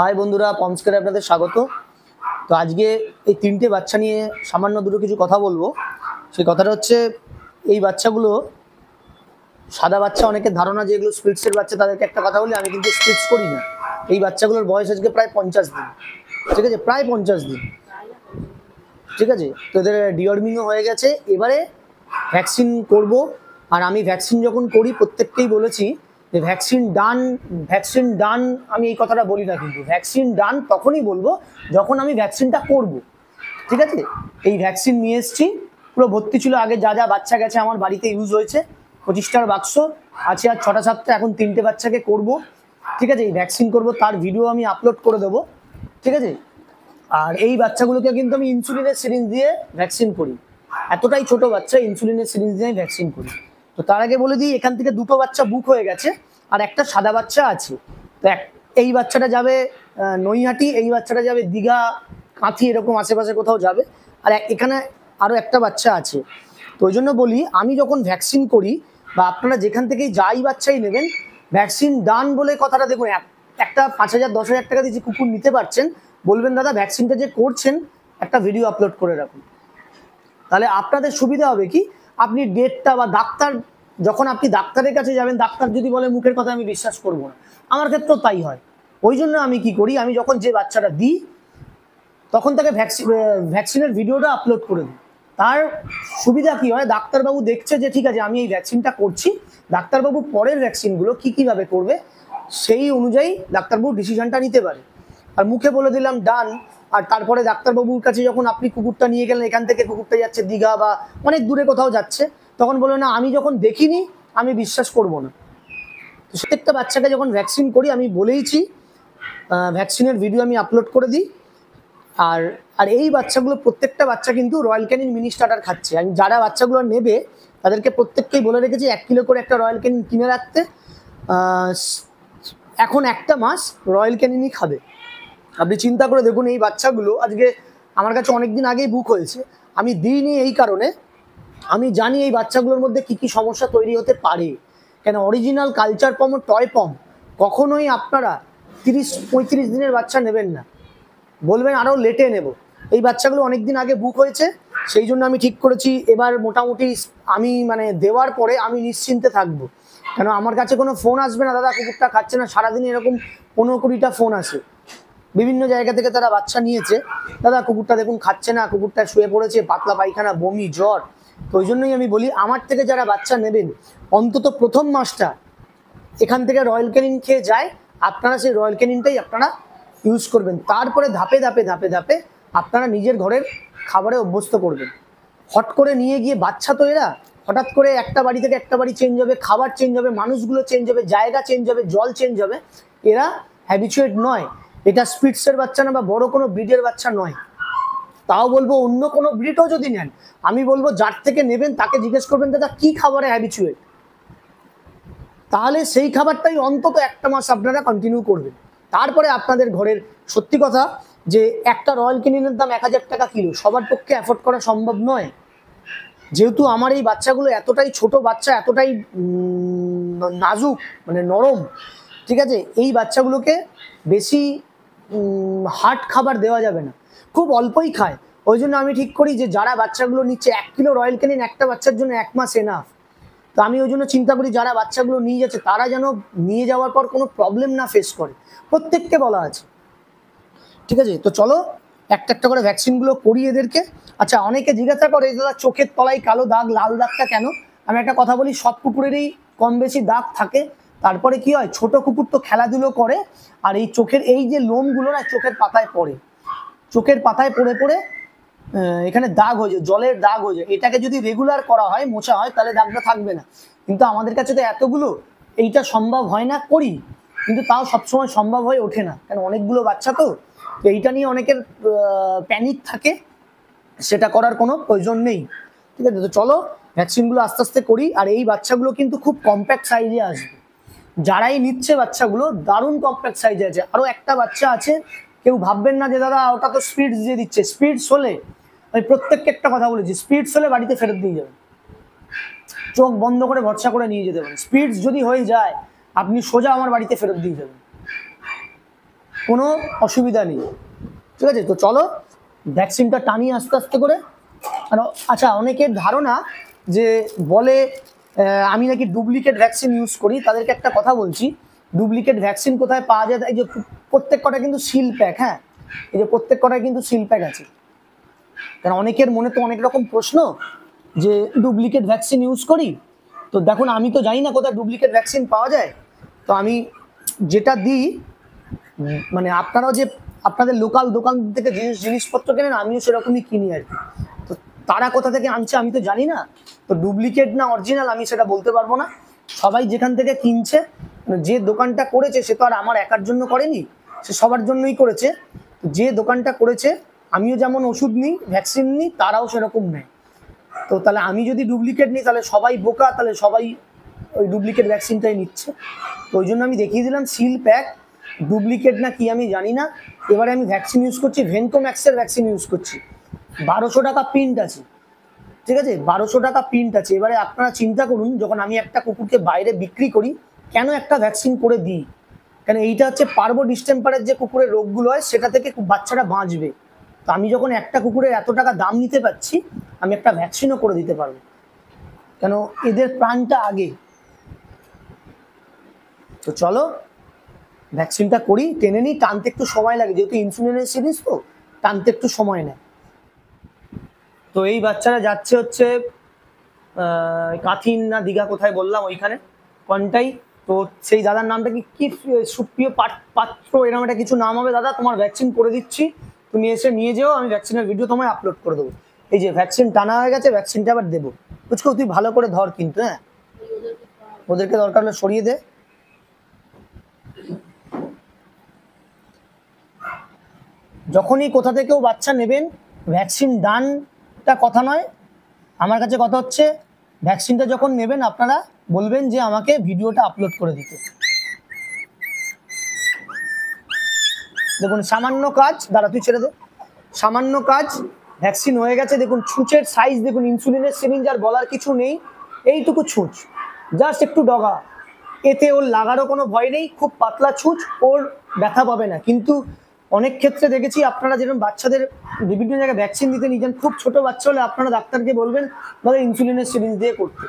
high বন্ধুরা পমস্কারে আপনাদের স্বাগত তো আজকে এই তিনটে বাচ্চা নিয়ে সামান্য দুটো কিছু কথা বলবো সেই কথাটা হচ্ছে এই বাচ্চাগুলো সাদা বাচ্চা অনেকের ধারণা যে এগুলো স্পিটসের বাচ্চা তাদেরকে একটা কথা বলি আমি কিন্তু স্পিটস করি না এই বাচ্চাগুলোর বয়স আজকে প্রায় পঞ্চাশ দিন ঠিক আছে প্রায় পঞ্চাশ দিন ঠিক আছে তো এদের ডিওয়ার্মিংও হয়ে গেছে এবারে ভ্যাকসিন করব আর আমি ভ্যাকসিন যখন করি প্রত্যেককেই বলেছি যে ভ্যাকসিন ডান ভ্যাকসিন ডান আমি এই কথাটা বলি না কিন্তু ভ্যাকসিন ডান তখনই বলবো যখন আমি ভ্যাকসিনটা করব ঠিক আছে এই ভ্যাকসিন নিয়ে এসছি পুরো ভর্তি ছিল আগে যা যা বাচ্চা গেছে আমার বাড়িতে ইউজ হয়েছে পঁচিশটার বাক্স আছে আর ছটা সাতটা এখন তিনটে বাচ্চাকে করব ঠিক আছে এই ভ্যাকসিন করব তার ভিডিও আমি আপলোড করে দেবো ঠিক আছে আর এই বাচ্চাগুলোকে কিন্তু আমি ইনসুলিনের সিরিঞ্জ দিয়ে ভ্যাকসিন করি এতটাই ছোট বাচ্চা ইনসুলিনের সিরিঞ্জ দিয়ে আমি ভ্যাকসিন করি তো তার আগে বলে দিই এখান থেকে দুটো বাচ্চা বুক হয়ে গেছে আর একটা সাদা বাচ্চা আছে তো এই বাচ্চাটা যাবে নৈহাটি এই বাচ্চাটা যাবে দীঘা কাঁথি এরকম আশেপাশে কোথাও যাবে আর এখানে আরও একটা বাচ্চা আছে তো ওই জন্য বলি আমি যখন ভ্যাকসিন করি বা আপনারা যেখান থেকেই যাই বাচ্চাই নেবেন ভ্যাকসিন ডান বলে কথাটা দেখুন একটা পাঁচ হাজার দশ হাজার টাকা দিয়ে যে কুকুর নিতে পারছেন বলবেন দাদা ভ্যাকসিনটা যে করছেন একটা ভিডিও আপলোড করে রাখুন তাহলে আপনাদের সুবিধা হবে কি আপনি ডেটটা বা ডাক্তার যখন আপনি ডাক্তারের কাছে যাবেন ডাক্তার যদি বলে মুখের কথা আমি বিশ্বাস করব না আমার ক্ষেত্রেও তাই হয় ওই জন্য আমি কি করি আমি যখন যে বাচ্চাটা দিই তখন তাকে ভ্যাকসিন ভ্যাকসিনের ভিডিওটা আপলোড করে দিই তার সুবিধা কি হয় ডাক্তারবাবু দেখছে যে ঠিক আছে আমি এই ভ্যাকসিনটা করছি ডাক্তারবাবু পরের ভ্যাকসিনগুলো কী কীভাবে করবে সেই অনুযায়ী ডাক্তারবাবু ডিসিশনটা নিতে পারে আর মুখে বলে দিলাম ডান আর তারপরে ডাক্তারবাবুর কাছে যখন আপনি কুকুরটা নিয়ে গেলেন এখান থেকে কুকুরটা যাচ্ছে দীঘা বা অনেক দূরে কোথাও যাচ্ছে তখন বললো না আমি যখন দেখিনি আমি বিশ্বাস করব না প্রত্যেকটা বাচ্চাকে যখন ভ্যাকসিন করি আমি বলেইছি ভ্যাকসিনের ভিডিও আমি আপলোড করে দিই আর আর এই বাচ্চাগুলো প্রত্যেকটা বাচ্চা কিন্তু রয়্যাল ক্যানিন মিনি স্টার্টার খাচ্ছে আমি যারা বাচ্চাগুলো নেবে তাদেরকে প্রত্যেককেই বলে রেখেছি এক কিলো করে একটা রয়্যাল ক্যানিন কিনে রাখতে এখন একটা মাস রয়্যাল ক্যানিনই খাবে আপনি চিন্তা করে দেখুন এই বাচ্চাগুলো আজকে আমার কাছে অনেক দিন আগেই বুক হয়েছে আমি দিইনি এই কারণে আমি জানি এই বাচ্চাগুলোর মধ্যে কি কি সমস্যা তৈরি হতে পারে কেন অরিজিনাল কালচার পম টয় পম কখনোই আপনারা তিরিশ পঁয়ত্রিশ দিনের বাচ্চা নেবেন না বলবেন আরও লেটে নেব এই বাচ্চাগুলো অনেক দিন আগে বুক হয়েছে সেই জন্য আমি ঠিক করেছি এবার মোটামুটি আমি মানে দেওয়ার পরে আমি নিশ্চিন্তে থাকব কেন আমার কাছে কোনো ফোন আসবে না দাদা কুকুরটা খাচ্ছে না সারাদিন এরকম পনেরো কুড়িটা ফোন আসে বিভিন্ন জায়গা থেকে তারা বাচ্চা নিয়েছে দাদা কুকুরটা দেখুন খাচ্ছে না কুকুরটা শুয়ে পড়েছে পাতলা পায়খানা বমি জ্বর তো ওই জন্যই আমি বলি আমার থেকে যারা বাচ্চা নেবেন অন্তত প্রথম মাসটা এখান থেকে রয়্যাল ক্যানিন খেয়ে যায় আপনারা সেই রয়্যাল ক্যানিনটাই আপনারা ইউজ করবেন তারপরে ধাপে ধাপে ধাপে ধাপে আপনারা নিজের ঘরের খাবারে অভ্যস্ত করবেন হট করে নিয়ে গিয়ে বাচ্চা তো এরা হঠাৎ করে একটা বাড়ি থেকে একটা বাড়ি চেঞ্জ হবে খাবার চেঞ্জ হবে মানুষগুলো চেঞ্জ হবে জায়গা চেঞ্জ হবে জল চেঞ্জ হবে এরা হ্যাবিচুয়েট নয় এটা স্পিডসের বাচ্চা না বা বড় কোনো ব্রিডের বাচ্চা নয় তাও বলবো অন্য কোনো ব্রিডও যদি নেন আমি বলবো যার থেকে নেবেন তাকে জিজ্ঞেস করবেন দাদা কী খাবারে হ্যাবিচুয়েট তাহলে সেই খাবারটাই অন্তত একটা মাস আপনারা কন্টিনিউ করবেন তারপরে আপনাদের ঘরের সত্যি কথা যে একটা রয়্যাল কিনিনের দাম এক হাজার টাকা কিলো সবার পক্ষে অ্যাফোর্ড করা সম্ভব নয় যেহেতু আমার এই বাচ্চাগুলো এতটাই ছোট বাচ্চা এতটাই নাজুক মানে নরম ঠিক আছে এই বাচ্চাগুলোকে বেশি হার্ট খাবার দেওয়া যাবে না খুব অল্পই খায় ওই জন্য আমি ঠিক করি যে যারা বাচ্চাগুলো নিচ্ছে এক কিলো রয়্যাল ক্যানিন একটা বাচ্চার জন্য এক মাস এনাফ তো আমি ওই জন্য চিন্তা করি যারা বাচ্চাগুলো নিয়ে যাচ্ছে তারা যেন নিয়ে যাওয়ার পর কোনো প্রবলেম না ফেস করে প্রত্যেককে বলা আছে ঠিক আছে তো চলো একটা একটা করে ভ্যাকসিনগুলো করি এদেরকে আচ্ছা অনেকে জিজ্ঞাসা করে দাদা চোখের তলায় কালো দাগ লাল দাগটা কেন আমি একটা কথা বলি সব কুকুরেরই কম বেশি দাগ থাকে তারপরে কি হয় ছোট কুকুর তো খেলাধুলো করে আর এই চোখের এই যে লোমগুলো না চোখের পাতায় পড়ে চোখের পাতায় পড়ে পড়ে এখানে দাগ হয়ে যায় জলের দাগ হয়ে যায় এটাকে যদি রেগুলার করা হয় মোছা হয় তাহলে দাগটা থাকবে না কিন্তু আমাদের কাছে তো এতগুলো এইটা সম্ভব হয় না করি কিন্তু তাও সবসময় সম্ভব হয়ে ওঠে না কারণ অনেকগুলো বাচ্চা তো এইটা নিয়ে অনেকের প্যানিক থাকে সেটা করার কোনো প্রয়োজন নেই ঠিক আছে তো চলো ভ্যাকসিনগুলো আস্তে আস্তে করি আর এই বাচ্চাগুলো কিন্তু খুব কম্প্যাক্ট সাইজে আসবে যারাই নিচ্ছে বাচ্চাগুলো দারুণ কম্প্যাক্ট সাইজে আছে আরও একটা বাচ্চা আছে কেউ ভাববেন না যে দাদা ওটা তো স্পিডস দিয়ে দিচ্ছে স্পিডস হলে আমি প্রত্যেককে একটা কথা বলেছি স্পিডস হলে বাড়িতে ফেরত দিয়ে যাবেন চোখ বন্ধ করে ভরসা করে নিয়ে যেতে পারেন স্পিডস যদি হয়ে যায় আপনি সোজা আমার বাড়িতে ফেরত দিয়ে যাবেন কোনো অসুবিধা নেই ঠিক আছে তো চলো ভ্যাকসিনটা টানিয়ে আস্তে আস্তে করে আর আচ্ছা অনেকের ধারণা যে বলে আমি নাকি ডুপ্লিকেট ভ্যাকসিন ইউজ করি তাদেরকে একটা কথা বলছি ডুপ্লিকেট ভ্যাকসিন কোথায় পাওয়া যায় এই যে প্রত্যেক কটা কিন্তু সিল প্যাক হ্যাঁ এই যে প্রত্যেক কটায় কিন্তু সিল প্যাক আছে কারণ অনেকের মনে তো অনেক রকম প্রশ্ন যে ডুপ্লিকেট ভ্যাকসিন ইউজ করি তো দেখুন আমি তো জানি না কোথায় ডুপ্লিকেট ভ্যাকসিন পাওয়া যায় তো আমি যেটা দিই মানে আপনারাও যে আপনাদের লোকাল দোকান থেকে জিনিস জিনিসপত্র কেনেন আমিও সেরকমই কিনি আর কি তারা কোথা থেকে আনছে আমি তো জানি না তো ডুপ্লিকেট না অরিজিনাল আমি সেটা বলতে পারবো না সবাই যেখান থেকে কিনছে মানে যে দোকানটা করেছে সে তো আর আমার একার জন্য করেনি সে সবার জন্যই করেছে যে দোকানটা করেছে আমিও যেমন ওষুধ নিই ভ্যাকসিন নিই তারাও সেরকম নেয় তো তাহলে আমি যদি ডুপ্লিকেট নিই তাহলে সবাই বোকা তাহলে সবাই ওই ডুপ্লিকেট ভ্যাকসিনটাই নিচ্ছে তো ওই জন্য আমি দেখিয়ে দিলাম সিল প্যাক ডুপ্লিকেট না কি আমি জানি না এবারে আমি ভ্যাকসিন ইউজ করছি ভেনকোম্যাক্সের ভ্যাকসিন ইউজ করছি বারোশো টাকা প্রিন্ট আছে ঠিক আছে বারোশো টাকা প্রিন্ট আছে এবারে আপনারা চিন্তা করুন যখন আমি একটা কুকুরকে বাইরে বিক্রি করি কেন একটা ভ্যাকসিন করে দিই কেন এইটা হচ্ছে পার্বো ডিস্টেম্পারের যে কুকুরের রোগগুলো হয় সেটা থেকে বাচ্চারা বাঁচবে তো আমি যখন একটা কুকুরের এত টাকা দাম নিতে পারছি আমি একটা ভ্যাকসিনও করে দিতে পারবো কেন এদের প্রাণটা আগে তো চলো ভ্যাকসিনটা করি টেনে নিই টানতে একটু সময় লাগে যেহেতু ইনসুলিনের সিরিজ তো টানতে একটু সময় নেয় তো এই বাচ্চারা যাচ্ছে হচ্ছে কাথিন না দীঘা কোথায় বললাম ওইখানে কোনটাই তো সেই দাদার নামটা কি কি সুপ্রিয় পাত্র এরকম একটা কিছু নাম হবে দাদা তোমার ভ্যাকসিন করে দিচ্ছি তুমি এসে নিয়ে যেও আমি ভ্যাকসিনের ভিডিও তোমায় আপলোড করে দেবো এই যে ভ্যাকসিন টানা হয়ে গেছে ভ্যাকসিনটা আবার দেবো বুঝছো তুই ভালো করে ধর কিন্তু হ্যাঁ ওদেরকে দরকার হলে সরিয়ে দে যখনই কোথা থেকেও বাচ্চা নেবেন ভ্যাকসিন ডান একটা কথা নয় আমার কাছে কথা হচ্ছে ভ্যাকসিনটা যখন নেবেন আপনারা বলবেন যে আমাকে ভিডিওটা আপলোড করে দিতে দেখুন সামান্য কাজ দাঁড়া তুই ছেড়ে দে সামান্য কাজ ভ্যাকসিন হয়ে গেছে দেখুন ছুঁচের সাইজ দেখুন ইনসুলিনের সিরিঞ্জ যার বলার কিছু নেই এইটুকু ছুঁচ জাস্ট একটু ডগা এতে ওর লাগারও কোনো ভয় নেই খুব পাতলা ছুঁচ ওর ব্যথা পাবে না কিন্তু অনেক ক্ষেত্রে দেখেছি আপনারা যেরকম বাচ্চাদের বিভিন্ন জায়গায় ভ্যাকসিন দিতে নিয়ে যান খুব ছোট বাচ্চা হলে আপনারা ডাক্তারকে বলবেন তাদের ইনসুলিনের সিরিঞ্জ দিয়ে করতে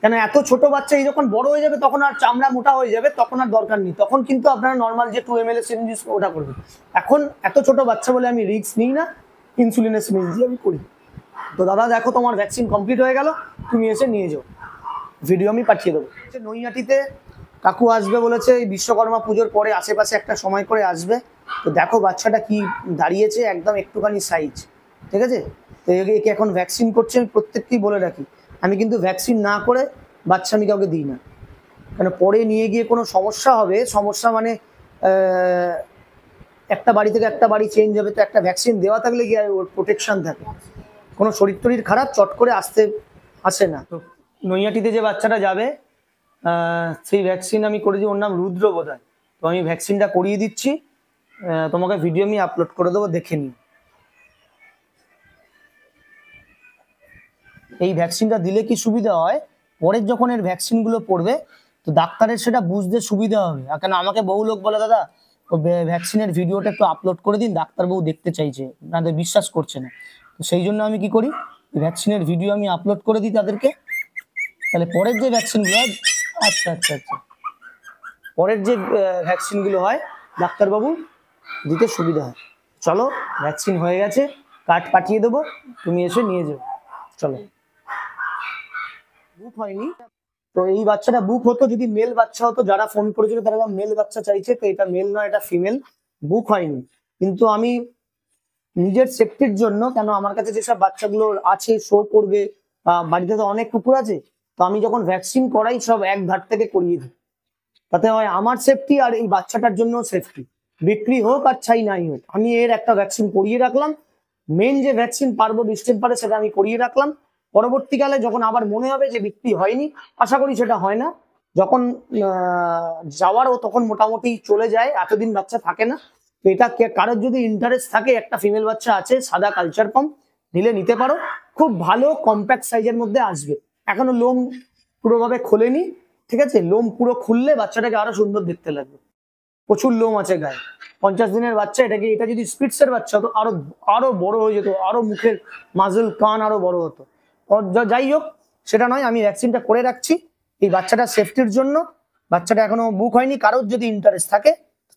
কেন এত ছোট বাচ্চা এই যখন বড় হয়ে যাবে তখন আর চামড়া মোটা হয়ে যাবে তখন আর দরকার নেই তখন কিন্তু আপনারা নর্মাল যে টু এম এল এর সিরিঞ্জ ওটা করবেন এখন এত ছোট বাচ্চা বলে আমি রিস্ক নিই না ইনসুলিনের সিরিঞ্জ দিয়ে আমি করি তো দাদা দেখো তোমার ভ্যাকসিন কমপ্লিট হয়ে গেল তুমি এসে নিয়ে যাও ভিডিও আমি পাঠিয়ে দেবো নৈহাটিতে কাকু আসবে বলেছে এই বিশ্বকর্মা পুজোর পরে আশেপাশে একটা সময় করে আসবে তো দেখো বাচ্চাটা কি দাঁড়িয়েছে একদম একটুখানি সাইজ ঠিক আছে তো একে এখন ভ্যাকসিন করছে আমি প্রত্যেককেই বলে রাখি আমি কিন্তু ভ্যাকসিন না করে বাচ্চা আমি কাউকে দিই না কেন পরে নিয়ে গিয়ে কোনো সমস্যা হবে সমস্যা মানে একটা বাড়ি থেকে একটা বাড়ি চেঞ্জ হবে তো একটা ভ্যাকসিন দেওয়া থাকলে গিয়ে ওর প্রোটেকশান থাকে কোনো শরীর টরীর খারাপ চট করে আসতে আসে না তো নৈয়াটিতে যে বাচ্চাটা যাবে সেই ভ্যাকসিন আমি করেছি ওর নাম রুদ্র বোধ তো আমি ভ্যাকসিনটা করিয়ে দিচ্ছি তোমাকে ভিডিও আমি আপলোড করে দেবো দেখে নি এই ভ্যাকসিনটা দিলে কি সুবিধা হয় পরের যখন এর ভ্যাকসিনগুলো পড়বে তো ডাক্তারের সেটা বুঝতে সুবিধা হবে কেন আমাকে বহু লোক বলে দাদা ভ্যাকসিনের ভিডিওটা একটু আপলোড করে দিন ডাক্তারবাবু দেখতে চাইছে না বিশ্বাস করছে না তো সেই জন্য আমি কি করি ভ্যাকসিনের ভিডিও আমি আপলোড করে দিই তাদেরকে তাহলে পরের যে ভ্যাকসিনগুলো হয় আচ্ছা আচ্ছা আচ্ছা পরের যে ভ্যাকসিনগুলো হয় ডাক্তারবাবু দিতে সুবিধা হয় চলো ভ্যাকসিন হয়ে গেছে কার্ড পাঠিয়ে দেবো তুমি এসে নিয়ে যাও চলো বুক হয়নি তো এই বাচ্চাটা বুক হতো যদি মেল বাচ্চা হতো যারা ফোন করেছিল তারা মেল বাচ্চা চাইছে তো এটা মেল নয় এটা ফিমেল বুক হয়নি কিন্তু আমি নিজের সেফটির জন্য কেন আমার কাছে যেসব বাচ্চাগুলো আছে শো করবে বাড়িতে তো অনেক কুকুর আছে তো আমি যখন ভ্যাকসিন করাই সব এক ধার থেকে করিয়ে দিই তাতে হয় আমার সেফটি আর এই বাচ্চাটার জন্য সেফটি বিক্রি হোক আর চাই নাই হোক আমি এর একটা ভ্যাকসিন করিয়ে রাখলাম মেন যে ভ্যাকসিন পারবো ডিস্টেম্পারে সেটা আমি করিয়ে রাখলাম পরবর্তীকালে যখন আবার মনে হবে যে বিক্রি হয়নি আশা করি সেটা হয় না যখন যাওয়ারও তখন মোটামুটি চলে যায় এতদিন বাচ্চা থাকে না তো এটা কারোর যদি ইন্টারেস্ট থাকে একটা ফিমেল বাচ্চা আছে সাদা কালচার পাম্প নিলে নিতে পারো খুব ভালো কম্প্যাক্ট সাইজের মধ্যে আসবে এখনো লোম পুরোভাবে খোলেনি ঠিক আছে লোম পুরো খুললে বাচ্চাটাকে আরো সুন্দর দেখতে লাগবে প্রচুর লোম আছে গায়ে পঞ্চাশ দিনের বাচ্চা এটাকে এটা যদি স্পিডসের বাচ্চা হতো আরো আরো বড় হয়ে যেত আরো মুখের মাজল কান আরো বড় হতো যাই হোক সেটা নয় আমি ভ্যাকসিনটা করে রাখছি এই বাচ্চাটা সেফটির জন্য বাচ্চাটা এখনো বুক হয়নি কারোর যদি ইন্টারেস্ট থাকে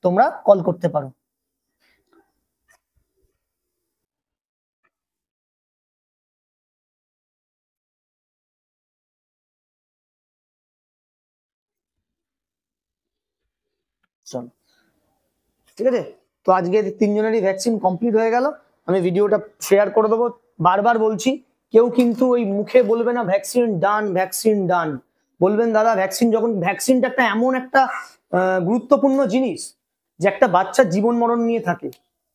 তোমরা কল করতে পারো চলো ঠিক আছে তো আজকে তিনজনেরই ভ্যাকসিন কমপ্লিট হয়ে গেল আমি ভিডিওটা শেয়ার করে দেবো বারবার বলছি কেউ কিন্তু ওই মুখে বলবে না ভ্যাকসিন ডান ভ্যাকসিন ডান বলবেন দাদা ভ্যাকসিন যখন ভ্যাকসিনটা একটা এমন একটা গুরুত্বপূর্ণ জিনিস যে একটা বাচ্চা জীবন মরণ নিয়ে থাকে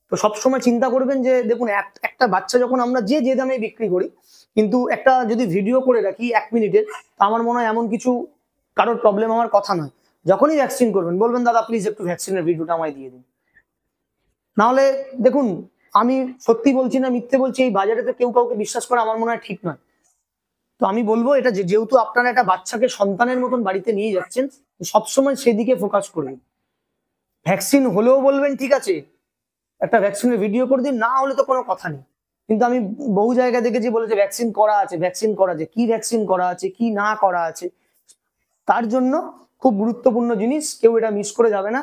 তো সবসময় চিন্তা করবেন যে দেখুন একটা বাচ্চা যখন আমরা যে যে দামে বিক্রি করি কিন্তু একটা যদি ভিডিও করে রাখি এক মিনিটের তো আমার মনে হয় এমন কিছু কারোর প্রবলেম আমার কথা নয় যখনই ভ্যাকসিন করবেন বলবেন দাদা প্লিজ একটু ভ্যাকসিনের ভিডিওটা আমায় দিয়ে দিন নাহলে দেখুন আমি সত্যি বলছি না মিথ্যে বলছি এই বাজারেতে কেউ কাউকে বিশ্বাস করা আমার মনে হয় ঠিক নয় তো আমি বলবো এটা যেহেতু আপনারা একটা বাচ্চাকে সন্তানের মতন বাড়িতে নিয়ে যাচ্ছেন সবসময় সেদিকে ফোকাস করবেন ভ্যাকসিন হলেও বলবেন ঠিক আছে একটা ভ্যাকসিনের ভিডিও করে দিন না হলে তো কোনো কথা নেই কিন্তু আমি বহু জায়গা দেখেছি বলেছে ভ্যাকসিন করা আছে ভ্যাকসিন করা আছে কি ভ্যাকসিন করা আছে কি না করা আছে তার জন্য খুব গুরুত্বপূর্ণ জিনিস কেউ এটা মিস করে যাবে না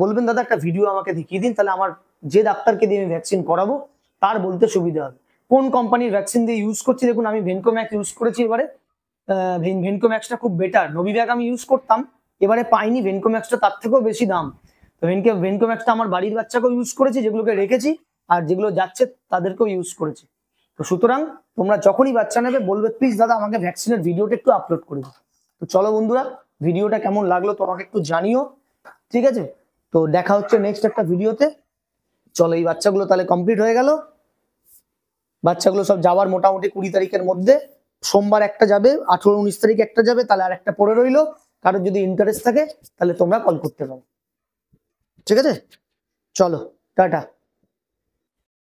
বলবেন দাদা একটা ভিডিও আমাকে দেখিয়ে দিন তাহলে আমার যে ডাক্তারকে দিয়ে আমি ভ্যাকসিন করাবো তার বলতে সুবিধা হবে কোন কোম্পানির ভ্যাকসিন দিয়ে ইউজ করছি দেখুন আমি ভেনকোম্যাক্স ইউজ করেছি এবারে ভেনকোম্যাক্সটা খুব বেটার ব্যাগ আমি ইউজ করতাম এবারে পাইনি ভেনকোম্যাক্সটা তার থেকেও বেশি দাম তো ভেনকে ভেনকোম্যাক্সটা আমার বাড়ির বাচ্চাকেও ইউজ করেছি যেগুলোকে রেখেছি আর যেগুলো যাচ্ছে তাদেরকেও ইউজ করেছি তো সুতরাং তোমরা যখনই বাচ্চা নেবে বলবে প্লিজ দাদা আমাকে ভ্যাকসিনের ভিডিওটা একটু আপলোড করে তো চলো বন্ধুরা ভিডিওটা কেমন লাগলো তোমাকে একটু জানিও ঠিক আছে তো দেখা হচ্ছে নেক্সট একটা ভিডিওতে চলো এই বাচ্চাগুলো তাহলে কমপ্লিট হয়ে গেল বাচ্চাগুলো সব যাওয়ার মোটামুটি কুড়ি তারিখের মধ্যে সোমবার একটা যাবে আঠেরো উনিশ তারিখ একটা যাবে তাহলে আর একটা পড়ে রইলো কারোর যদি ইন্টারেস্ট থাকে তাহলে তোমরা কল করতে পারো ঠিক আছে চলো টাটা